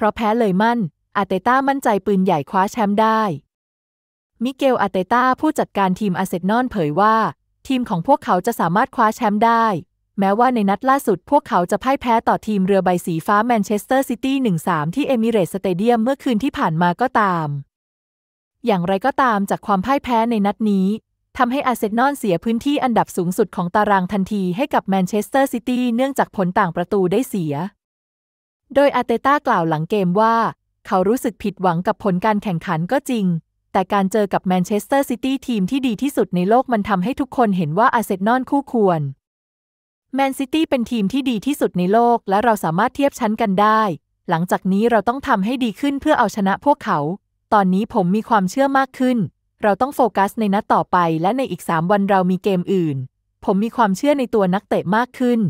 เพราะแพ้เลยมั่นอาเตต้ามั่นใจปืนใหญ่คว้าแชมป์ได้ มิเกลอาเตต้า ผู้จัดการทีมอาเซนอนเผยว่า ทีมของพวกเขาจะสามารถคว้าแชมป์ได้ แม้ว่าในนัดล่าสุด พวกเขาจะพ่ายแพ้ต่อทีมเรือใบสีฟ้า แมนเชสเตอร์ซิตี้ 1-3 ที่เอมิเรตสเตเดียมเมื่อคืนที่ผ่านมาก็ตาม อย่างไรก็ตามจากความพ่ายแพ้ในนัดนี้ทำให้อาเซนนอนเสียพื้นที่อันดับสูงสุดของตารางทันทีให้กับแมนเชสเตอร์ซิตี้เนื่องจากผลต่างประตูได้เสียโดยอาเตต้ากล่าวหลังเกมว่า เขารู้สึกผิดหวังกับผลการแข่งขันก็จริง แต่การเจอกับแมนเชสเตอร์ซิตี้ทีมที่ดีที่สุดในโลกมันทำให้ทุกคนเห็นว่าอาเซนอนคู่ควรแมนซิตี้เป็นทีมที่ดีที่สุดในโลก และเราสามารถเทียบชั้นกันได้ หลังจากนี้เราต้องทำให้ดีขึ้นเพื่อเอาชนะพวกเขา ตอนนี้ผมมีความเชื่อมากขึ้น เราต้องโฟกัสในนัดต่อไป และในอีก3วันเรามีเกมอื่น ผมมีความเชื่อในตัวนักเตะมากขึ้น